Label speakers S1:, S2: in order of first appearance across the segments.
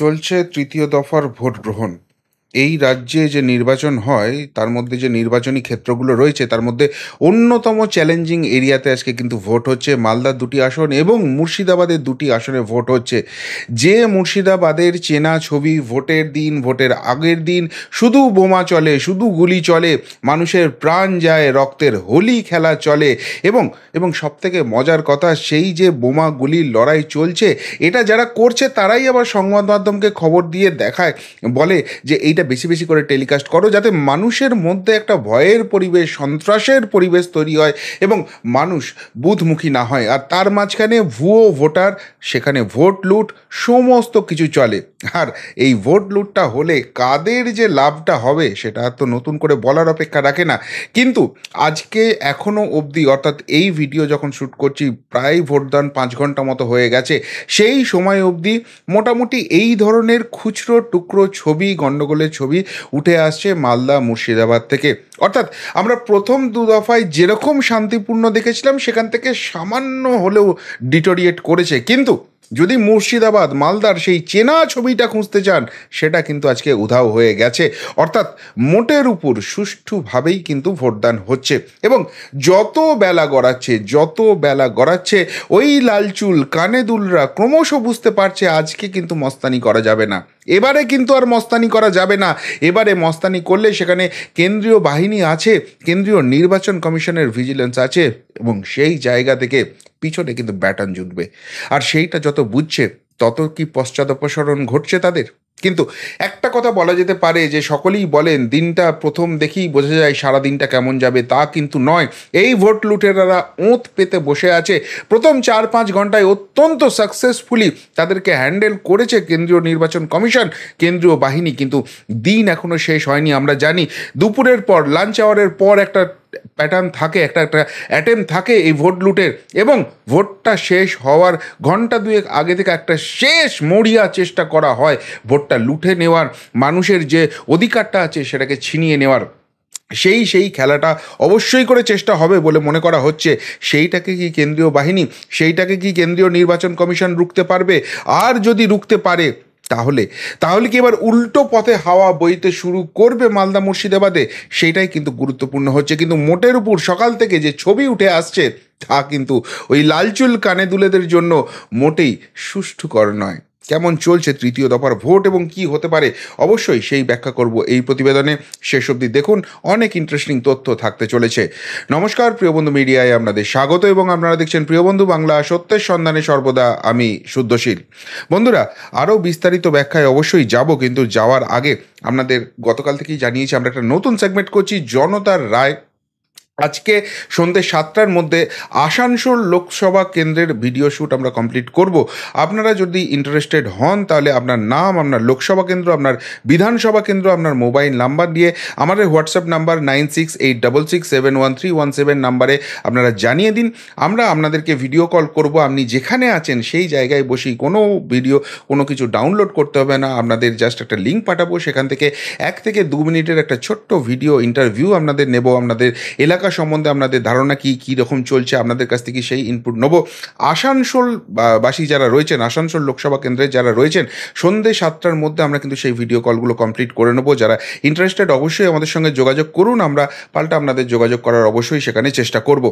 S1: চলছে তৃতীয় দফার ভোট গ্রহণ এই রাজ্যে যে নির্বাচন হয় তার মধ্যে যে নির্বাচনী ক্ষেত্রগুলো রয়েছে তার মধ্যে অন্যতম চ্যালেঞ্জিং এরিয়াতে আজকে কিন্তু ভোট হচ্ছে মালদার দুটি আসন এবং মুর্শিদাবাদের দুটি আসনে ভোট হচ্ছে যে মুর্শিদাবাদের চেনা ছবি ভোটের দিন ভোটের আগের দিন শুধু বোমা চলে শুধু গুলি চলে মানুষের প্রাণ যায় রক্তের হোলি খেলা চলে এবং এবং সবথেকে মজার কথা সেই যে বোমা গুলির লড়াই চলছে এটা যারা করছে তারাই আবার সংবাদ মাধ্যমকে খবর দিয়ে দেখায় বলে যে এইটা এটা বেশি বেশি করে টেলিকাস্ট করো যাতে মানুষের মধ্যে একটা ভয়ের পরিবেশ সন্ত্রাসের পরিবেশ তৈরি হয় এবং মানুষ বুধমুখী না হয় আর তার মাঝখানে ভুয়ো ভোটার সেখানে ভোট লুট সমস্ত কিছু চলে আর এই ভোট লুটটা হলে কাদের যে লাভটা হবে সেটা তো নতুন করে বলার অপেক্ষা রাখে না কিন্তু আজকে এখনও অবধি অর্থাৎ এই ভিডিও যখন শ্যুট করছি প্রায় ভোটদান পাঁচ ঘন্টা মতো হয়ে গেছে সেই সময় অবধি মোটামুটি এই ধরনের খুচরো টুকরো ছবি গণ্ডগোলের ছবি উঠে আসছে মালদা মুর্শিদাবাদ থেকে অর্থাৎ আমরা প্রথম দু দফায় যেরকম শান্তিপূর্ণ দেখেছিলাম সেখান থেকে সামান্য হলেও ডিটোরিয়েট করেছে কিন্তু যদি মুর্শিদাবাদ মালদার সেই চেনা ছবিটা খুঁজতে চান সেটা কিন্তু আজকে উধাও হয়ে গেছে অর্থাৎ মোটের উপর সুষ্ঠুভাবেই কিন্তু ভোটদান হচ্ছে এবং যত বেলা গড়াচ্ছে যত বেলা গড়াচ্ছে ওই লালচুল কানেদুলরা ক্রমশ বুঝতে পারছে আজকে কিন্তু মস্তানি করা যাবে না এবারে কিন্তু আর মস্তানি করা যাবে না এবারে মস্তানি করলে সেখানে কেন্দ্রীয় বাহিনী আছে কেন্দ্রীয় নির্বাচন কমিশনের ভিজিলেন্স আছে এবং সেই জায়গা থেকে পিছনে কিন্তু ব্যাটন জুটবে আর সেইটা যত বুঝছে তত কি পশ্চাদপসরণ ঘটছে তাদের কিন্তু একটা কথা বলা যেতে পারে যে সকলেই বলেন দিনটা প্রথম দেখেই বোঝা যায় সারা দিনটা কেমন যাবে তা কিন্তু নয় এই ভোট লুটেরারা ওঁত পেতে বসে আছে প্রথম চার পাঁচ ঘন্টায় অত্যন্ত সাকসেসফুলি তাদেরকে হ্যান্ডেল করেছে কেন্দ্রীয় নির্বাচন কমিশন কেন্দ্রীয় বাহিনী কিন্তু দিন এখনও শেষ হয়নি আমরা জানি দুপুরের পর লাঞ্চ আওয়ারের পর একটা প্যাটার্ন থাকে একটা একটা অ্যাটেম্প থাকে এই ভোট লুটের এবং ভোটটা শেষ হওয়ার ঘন্টা দুয়েক আগে থেকে একটা শেষ মরিয়া চেষ্টা করা হয় ভোটটা লুটে নেওয়ার মানুষের যে অধিকারটা আছে সেটাকে ছিনিয়ে নেওয়ার সেই সেই খেলাটা অবশ্যই করে চেষ্টা হবে বলে মনে করা হচ্ছে সেইটাকে কি কেন্দ্রীয় বাহিনী সেইটাকে কি কেন্দ্রীয় নির্বাচন কমিশন রুখতে পারবে আর যদি রুখতে পারে তাহলে তাহলে কি এবার উল্টো পথে হাওয়া বইতে শুরু করবে মালদা মুর্শিদাবাদে সেটাই কিন্তু গুরুত্বপূর্ণ হচ্ছে কিন্তু মোটের উপর সকাল থেকে যে ছবি উঠে আসছে তা কিন্তু ওই লালচুল কানে দুলেদের জন্য মোটেই সুষ্ঠুকর নয় কেমন চলছে তৃতীয় দফার ভোট এবং কি হতে পারে অবশ্যই সেই ব্যাখ্যা করব এই প্রতিবেদনে শেষ অবধি দেখুন অনেক ইন্টারেস্টিং তথ্য থাকতে চলেছে নমস্কার প্রিয়বন্ধু মিডিয়ায় আপনাদের স্বাগত এবং আপনারা দেখছেন প্রিয়বন্ধু বাংলা সত্যের সন্ধানে সর্বদা আমি শুদ্ধশীল বন্ধুরা আরও বিস্তারিত ব্যাখ্যায় অবশ্যই যাব কিন্তু যাওয়ার আগে আপনাদের গতকাল থেকেই জানিয়েছি আমরা একটা নতুন সেগমেন্ট করছি জনতার রায় আজকে সন্ধ্যে সাতটার মধ্যে আসানসোল লোকসভা কেন্দ্রের ভিডিও শ্যুট আমরা কমপ্লিট করব আপনারা যদি ইন্টারেস্টেড হন তাহলে আপনার নাম আপনার লোকসভা কেন্দ্র আপনার বিধানসভা কেন্দ্র আপনার মোবাইল নাম্বার দিয়ে আমাদের WhatsApp number nine six eight double six seven one three one seven নাম্বারে আপনারা জানিয়ে দিন আমরা আপনাদেরকে ভিডিও কল করব আপনি যেখানে আছেন সেই জায়গায় বসেই কোনো ভিডিও কোনো কিছু ডাউনলোড করতে হবে না আপনাদের জাস্ট একটা লিঙ্ক পাঠাবো সেখান থেকে এক থেকে দু মিনিটের একটা ছোট্ট ভিডিও ইন্টারভিউ আপনাদের নেব আপনাদের এলাকা এলাকা সম্বন্ধে আপনাদের ধারণা কী কী রকম চলছে আপনাদের কাছ থেকে সেই ইনপুট নেব আসানসোল বাসী যারা রয়েছেন আসানসোল লোকসভা কেন্দ্রে যারা রয়েছেন সন্ধ্যে সাতটার মধ্যে আমরা কিন্তু সেই ভিডিও কলগুলো কমপ্লিট করে নেবো যারা ইন্টারেস্টেড অবশ্যই আমাদের সঙ্গে যোগাযোগ করুন আমরা পাল্টা আপনাদের যোগাযোগ করার অবশ্যই সেখানে চেষ্টা করব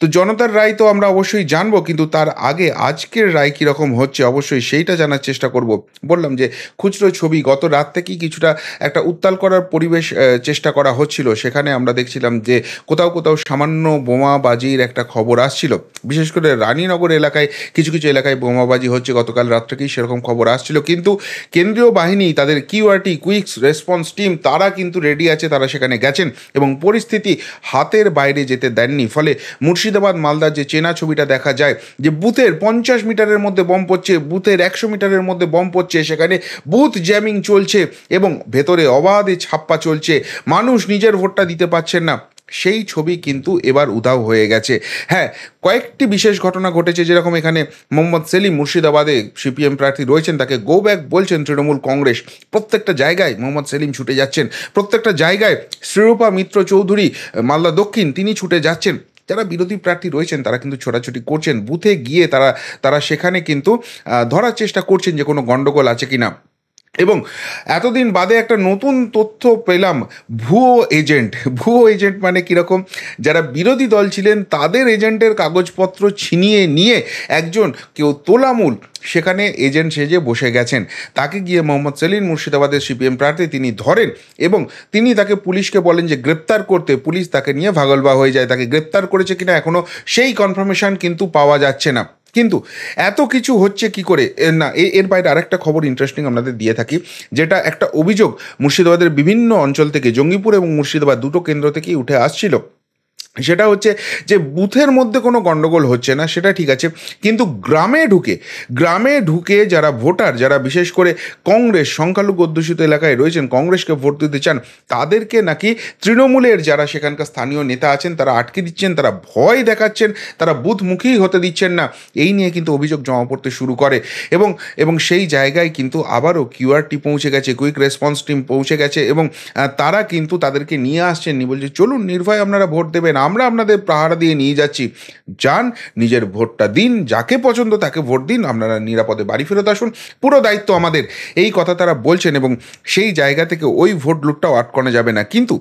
S1: তো জনতার রায় তো আমরা অবশ্যই জানবো কিন্তু তার আগে আজকের রায় কীরকম হচ্ছে অবশ্যই সেইটা জানার চেষ্টা করব বললাম যে খুচরো ছবি গত রাত থেকেই কিছুটা একটা উত্তাল করার পরিবেশ চেষ্টা করা হচ্ছিল সেখানে আমরা দেখছিলাম যে কোথাও কোথাও সামান্য বোমাবাজির একটা খবর আসছিল বিশেষ করে রানীনগর এলাকায় কিছু কিছু এলাকায় বোমাবাজি হচ্ছে গতকাল রাত্রেকেই সেরকম খবর আসছিল কিন্তু কেন্দ্রীয় বাহিনী তাদের কিউআরটি কুইক রেসপন্স টিম তারা কিন্তু রেডি আছে তারা সেখানে গেছেন এবং পরিস্থিতি হাতের বাইরে যেতে দেননি ফলে মুর্শিদাবাদ মালদার যে চেনা ছবিটা দেখা যায় যে বুথের পঞ্চাশ মিটারের মধ্যে বম পড়ছে বুথের একশো মিটারের মধ্যে বম পড়ছে সেখানে বুথ জ্যামিং চলছে এবং ভেতরে অবাধে ছাপ্পা চলছে মানুষ নিজের ভোটটা দিতে পারছেন না সেই ছবি কিন্তু এবার উধাও হয়ে গেছে হ্যাঁ কয়েকটি বিশেষ ঘটনা ঘটেছে যেরকম এখানে মোহাম্মদ সেলিম মুর্শিদাবাদে সিপিএম প্রার্থী রয়েছেন তাকে গো ব্যাক বলছেন তৃণমূল কংগ্রেস প্রত্যেকটা জায়গায় মোহাম্মদ সেলিম ছুটে যাচ্ছেন প্রত্যেকটা জায়গায় শ্রীরূপা মিত্র চৌধুরী মালদা দক্ষিণ তিনি ছুটে যাচ্ছেন যারা বিরোধী প্রার্থী রয়েছেন তারা কিন্তু ছোটাছুটি করছেন বুথে গিয়ে তারা তারা সেখানে কিন্তু ধরার চেষ্টা করছেন যে কোনো গণ্ডগোল আছে কি না এবং এতদিন বাদে একটা নতুন তথ্য পেলাম ভুয়ো এজেন্ট ভুয়ো এজেন্ট মানে কীরকম যারা বিরোধী দল ছিলেন তাদের এজেন্টের কাগজপত্র ছিনিয়ে নিয়ে একজন কেউ তোলামূল সেখানে এজেন্ট সেজে বসে গেছেন তাকে গিয়ে মোহাম্মদ সেলিন মুর্শিদাবাদের সিপিএম প্রার্থী তিনি ধরেন এবং তিনি তাকে পুলিশকে বলেন যে গ্রেপ্তার করতে পুলিশ তাকে নিয়ে ভাগলবা হয়ে যায় তাকে গ্রেপ্তার করেছে কিনা এখনও সেই কনফার্মেশান কিন্তু পাওয়া যাচ্ছে না কিন্তু এত কিছু হচ্ছে কি করে না এর বাইরে আরেকটা খবর ইন্টারেস্টিং আপনাদের দিয়ে থাকি যেটা একটা অভিযোগ মুর্শিদাবাদের বিভিন্ন অঞ্চল থেকে জঙ্গিপুর এবং মুর্শিদাবাদ দুটো কেন্দ্র থেকেই উঠে আসছিল সেটা হচ্ছে যে বুথের মধ্যে কোনো গণ্ডগোল হচ্ছে না সেটা ঠিক আছে কিন্তু গ্রামে ঢুকে গ্রামে ঢুকে যারা ভোটার যারা বিশেষ করে কংগ্রেস সংখ্যালঘু অধ্যুষিত এলাকায় রয়েছেন কংগ্রেসকে ভোট দিতে চান তাদেরকে নাকি তৃণমূলের যারা সেখানকার স্থানীয় নেতা আছেন তারা আটকে দিচ্ছেন তারা ভয় দেখাচ্ছেন তারা বুথমুখী হতে দিচ্ছেন না এই নিয়ে কিন্তু অভিযোগ জমা পড়তে শুরু করে এবং এবং সেই জায়গায় কিন্তু আবারও কিউআরটি পৌঁছে গেছে কুইক রেসপন্স টিম পৌঁছে গেছে এবং তারা কিন্তু তাদেরকে নিয়ে আসছেন বলছে চলুন নির্ভয় আপনারা ভোট দেবেন দেবেন আমরা আপনাদের পাহারা দিয়ে নিয়ে যাচ্ছি যান নিজের ভোটটা দিন যাকে পছন্দ তাকে ভোট দিন আপনারা নিরাপদে বাড়ি ফেরত আসুন পুরো দায়িত্ব আমাদের এই কথা তারা বলছেন এবং সেই জায়গা থেকে ওই ভোট লুটটাও আটকানো যাবে না কিন্তু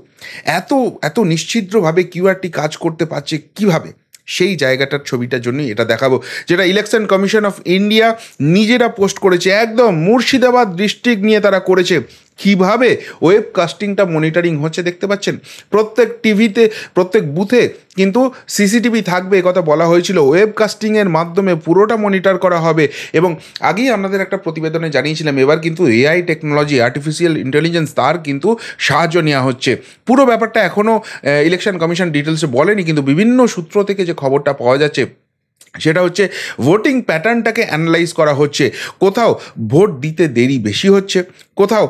S1: এত এত নিশ্চিদ্রভাবে কিউআরটি কাজ করতে পারছে কিভাবে সেই জায়গাটার ছবিটার জন্যই এটা দেখাবো যেটা ইলেকশন কমিশন অফ ইন্ডিয়া নিজেরা পোস্ট করেছে একদম মুর্শিদাবাদ ডিস্ট্রিক্ট নিয়ে তারা করেছে কিভাবে কাস্টিংটা মনিটরিং হচ্ছে দেখতে পাচ্ছেন প্রত্যেক টিভিতে প্রত্যেক বুথে কিন্তু সিসিটিভি থাকবে কথা বলা হয়েছিল কাস্টিংয়ের মাধ্যমে পুরোটা মনিটর করা হবে এবং আগেই আপনাদের একটা প্রতিবেদনে জানিয়েছিলাম এবার কিন্তু এআই টেকনোলজি আর্টিফিশিয়াল ইন্টেলিজেন্স তার কিন্তু সাহায্য নেওয়া হচ্ছে পুরো ব্যাপারটা এখনও ইলেকশন কমিশন ডিটেলসে বলেনি কিন্তু বিভিন্ন সূত্র থেকে যে খবরটা পাওয়া যাচ্ছে সেটা হচ্ছে ভোটিং প্যাটার্নটাকে অ্যানালাইজ করা হচ্ছে কোথাও ভোট দিতে দেরি বেশি হচ্ছে কোথাও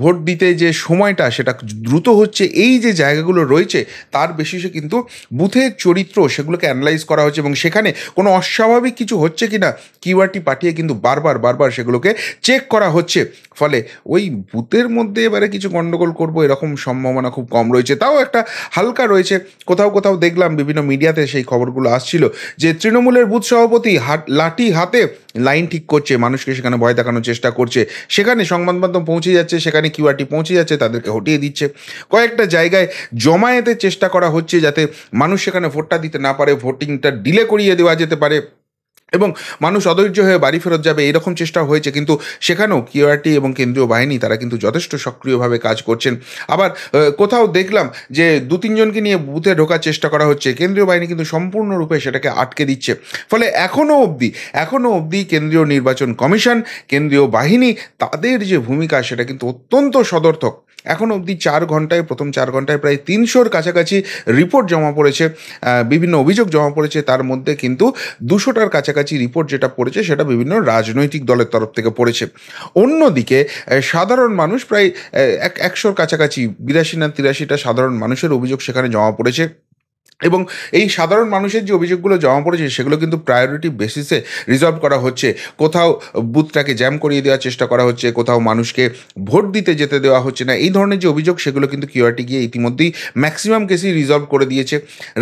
S1: ভোট দিতে যে সময়টা সেটা দ্রুত হচ্ছে এই যে জায়গাগুলো রয়েছে তার বেসিসে কিন্তু বুথের চরিত্র সেগুলোকে অ্যানালাইজ করা হচ্ছে এবং সেখানে কোনো অস্বাভাবিক কিছু হচ্ছে কি না কিউআরটি পাঠিয়ে কিন্তু বারবার বারবার সেগুলোকে চেক করা হচ্ছে ফলে ওই বুথের মধ্যে এবারে কিছু গণ্ডগোল করবো এরকম সম্ভাবনা খুব কম রয়েছে তাও একটা হালকা রয়েছে কোথাও কোথাও দেখলাম বিভিন্ন মিডিয়াতে সেই খবরগুলো আসছিল যে তৃণমূলের বুথ সভাপতি হাট লাঠি হাতে লাইন ঠিক করছে মানুষকে সেখানে ভয় দেখানোর চেষ্টা করছে সেখানে সংবাদ মাধ্যম পৌঁছে যাচ্ছে সেখানে কিউআরটি পৌঁছে যাচ্ছে তাদেরকে হটিয়ে দিচ্ছে কয়েকটা জায়গায় জমায়েতের চেষ্টা করা হচ্ছে যাতে মানুষ সেখানে ভোটটা দিতে না পারে ভোটিংটা ডিলে করিয়ে দেওয়া যেতে পারে এবং মানুষ অধৈর্য হয়ে বাড়ি ফেরত যাবে এরকম চেষ্টা হয়েছে কিন্তু সেখানেও কিউআরটি এবং কেন্দ্রীয় বাহিনী তারা কিন্তু যথেষ্ট সক্রিয়ভাবে কাজ করছেন আবার কোথাও দেখলাম যে দু তিনজনকে নিয়ে বুথে ঢোকার চেষ্টা করা হচ্ছে কেন্দ্রীয় বাহিনী কিন্তু সম্পূর্ণরূপে সেটাকে আটকে দিচ্ছে ফলে এখনও অবধি এখনও অবধি কেন্দ্রীয় নির্বাচন কমিশন কেন্দ্রীয় বাহিনী তাদের যে ভূমিকা সেটা কিন্তু অত্যন্ত সদর্থক এখন অবধি চার ঘন্টায় প্রথম চার ঘন্টায় প্রায় তিনশোর কাছাকাছি রিপোর্ট জমা পড়েছে বিভিন্ন অভিযোগ জমা পড়েছে তার মধ্যে কিন্তু দুশোটার কাছাকাছি রিপোর্ট যেটা পড়েছে সেটা বিভিন্ন রাজনৈতিক দলের তরফ থেকে পড়েছে অন্যদিকে সাধারণ মানুষ প্রায় এক একশোর কাছাকাছি বিরাশি না তিরাশিটা সাধারণ মানুষের অভিযোগ সেখানে জমা পড়েছে এবং এই সাধারণ মানুষের যে অভিযোগগুলো জমা পড়েছে সেগুলো কিন্তু প্রায়োরিটি বেসিসে রিজলভ করা হচ্ছে কোথাও বুথটাকে জ্যাম করিয়ে দেওয়ার চেষ্টা করা হচ্ছে কোথাও মানুষকে ভোট দিতে যেতে দেওয়া হচ্ছে না এই ধরনের যে অভিযোগ সেগুলো কিন্তু কিউআরটি গিয়ে ইতিমধ্যেই ম্যাক্সিমাম কেসই রিজলভ করে দিয়েছে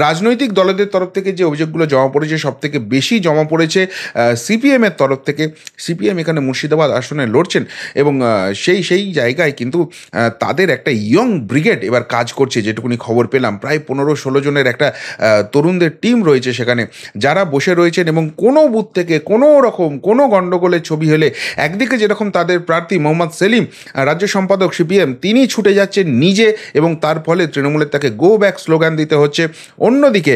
S1: রাজনৈতিক দলেদের তরফ থেকে যে অভিযোগগুলো জমা পড়েছে সব থেকে বেশি জমা পড়েছে সিপিএমের তরফ থেকে সিপিএম এখানে মুর্শিদাবাদ আসনে লড়ছেন এবং সেই সেই জায়গায় কিন্তু তাদের একটা ইয়ং ব্রিগেড এবার কাজ করছে যেটুকুনি খবর পেলাম প্রায় পনেরো ষোলো জনের একটা তরুণদের টিম রয়েছে সেখানে যারা বসে রয়েছেন এবং কোনো বুথ থেকে কোনো রকম কোনো গণ্ডগোলের ছবি হলে একদিকে যেরকম তাদের প্রার্থী মোহাম্মদ সেলিম রাজ্য সম্পাদক সিপিএম তিনি ছুটে যাচ্ছেন নিজে এবং তার ফলে তৃণমূলের তাকে গো ব্যাক স্লোগান দিতে হচ্ছে অন্যদিকে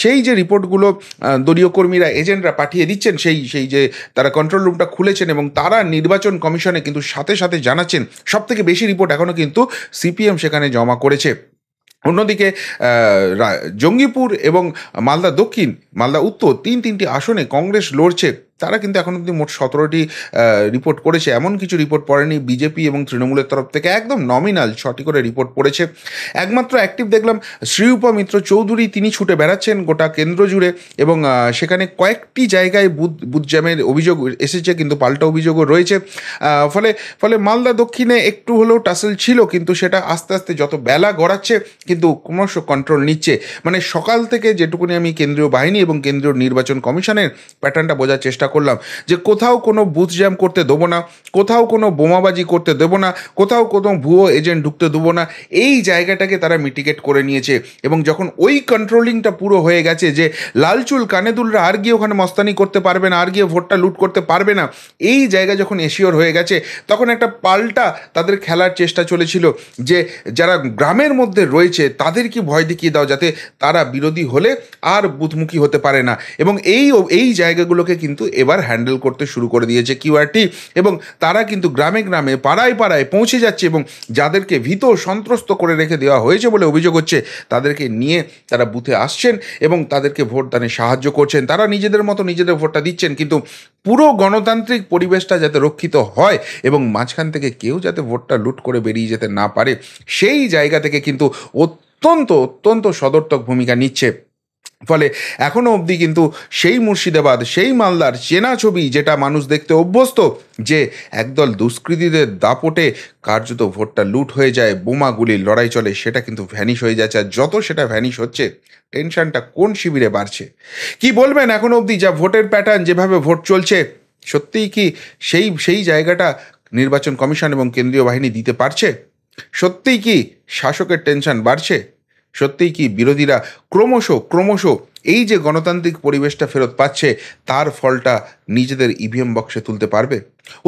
S1: সেই যে রিপোর্টগুলো দলীয় কর্মীরা এজেন্টরা পাঠিয়ে দিচ্ছেন সেই সেই যে তারা কন্ট্রোল রুমটা খুলেছেন এবং তারা নির্বাচন কমিশনে কিন্তু সাথে সাথে জানাচ্ছেন সবথেকে বেশি রিপোর্ট এখনও কিন্তু সিপিএম সেখানে জমা করেছে অন্যদিকে জঙ্গিপুর এবং মালদা দক্ষিণ মালদা উত্তর তিন তিনটি আসনে কংগ্রেস লড়ছে তারা কিন্তু এখন অব্দি মোট সতেরোটি রিপোর্ট করেছে এমন কিছু রিপোর্ট পড়েনি বিজেপি এবং তৃণমূলের তরফ থেকে একদম নমিনাল ছটি করে রিপোর্ট পড়েছে একমাত্র অ্যাক্টিভ দেখলাম শ্রীরূপা মিত্র চৌধুরী তিনি ছুটে বেড়াচ্ছেন গোটা কেন্দ্র জুড়ে এবং সেখানে কয়েকটি জায়গায় বুধ বুথজ্যামের অভিযোগ এসেছে কিন্তু পাল্টা অভিযোগও রয়েছে ফলে ফলে মালদা দক্ষিণে একটু হলেও টাসেল ছিল কিন্তু সেটা আস্তে আস্তে যত বেলা গড়াচ্ছে কিন্তু ক্রমশ কন্ট্রোল নিচ্ছে মানে সকাল থেকে যেটুকুনি আমি কেন্দ্রীয় বাহিনী এবং কেন্দ্রীয় নির্বাচন কমিশনের প্যাটার্নটা বোঝার চেষ্টা করলাম যে কোথাও কোনো বুথ জ্যাম করতে দেবো না কোথাও কোনো বোমাবাজি করতে দেবো না কোথাও কোনো ভুয়ো এজেন্ট ঢুকতে দেবো না এই জায়গাটাকে তারা মিটিকেট করে নিয়েছে এবং যখন ওই কন্ট্রোলিংটা পুরো হয়ে গেছে যে লালচুল কানেদুলরা আর গিয়ে ওখানে মস্তানি করতে পারবে না আর গিয়ে ভোটটা লুট করতে পারবে না এই জায়গা যখন এশিওর হয়ে গেছে তখন একটা পাল্টা তাদের খেলার চেষ্টা চলেছিল যে যারা গ্রামের মধ্যে রয়েছে তাদের কি ভয় দেখিয়ে দাও যাতে তারা বিরোধী হলে আর বুথমুখী হতে পারে না এবং এই এই জায়গাগুলোকে কিন্তু এবার হ্যান্ডেল করতে শুরু করে দিয়েছে কিউআরটি এবং তারা কিন্তু গ্রামে গ্রামে পাড়ায় পাড়ায় পৌঁছে যাচ্ছে এবং যাদেরকে ভীত সন্ত্রস্ত করে রেখে দেওয়া হয়েছে বলে অভিযোগ হচ্ছে তাদেরকে নিয়ে তারা বুথে আসছেন এবং তাদেরকে ভোটদানে সাহায্য করছেন তারা নিজেদের মতো নিজেদের ভোটটা দিচ্ছেন কিন্তু পুরো গণতান্ত্রিক পরিবেশটা যাতে রক্ষিত হয় এবং মাঝখান থেকে কেউ যাতে ভোটটা লুট করে বেরিয়ে যেতে না পারে সেই জায়গা থেকে কিন্তু অত্যন্ত অত্যন্ত সদর্থক ভূমিকা নিচ্ছে ফলে এখনও অবধি কিন্তু সেই মুর্শিদাবাদ সেই মালদার চেনা ছবি যেটা মানুষ দেখতে অভ্যস্ত যে একদল দুষ্কৃতীদের দাপটে কার্যত ভোটটা লুট হয়ে যায় বোমাগুলির লড়াই চলে সেটা কিন্তু ভ্যানিশ হয়ে যাচ্ছে আর যত সেটা ভ্যানিশ হচ্ছে টেনশনটা কোন শিবিরে বাড়ছে কি বলবেন এখনও অবধি যা ভোটের প্যাটার্ন যেভাবে ভোট চলছে সত্যিই কি সেই সেই জায়গাটা নির্বাচন কমিশন এবং কেন্দ্রীয় বাহিনী দিতে পারছে সত্যিই কি শাসকের টেনশন বাড়ছে সত্যিই কি বিরোধীরা ক্রমশ ক্রমশ এই যে গণতান্ত্রিক পরিবেশটা ফেরত পাচ্ছে তার ফলটা নিজেদের ইভিএম e বক্সে তুলতে পারবে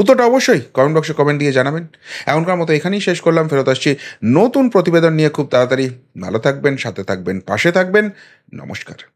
S1: উত্তরটা অবশ্যই কমেন্ট বক্সে কমেন্ট দিয়ে জানাবেন এখনকার মতো এখানেই শেষ করলাম ফেরত আসছি নতুন প্রতিবেদন নিয়ে খুব তাড়াতাড়ি ভালো থাকবেন সাথে থাকবেন পাশে থাকবেন নমস্কার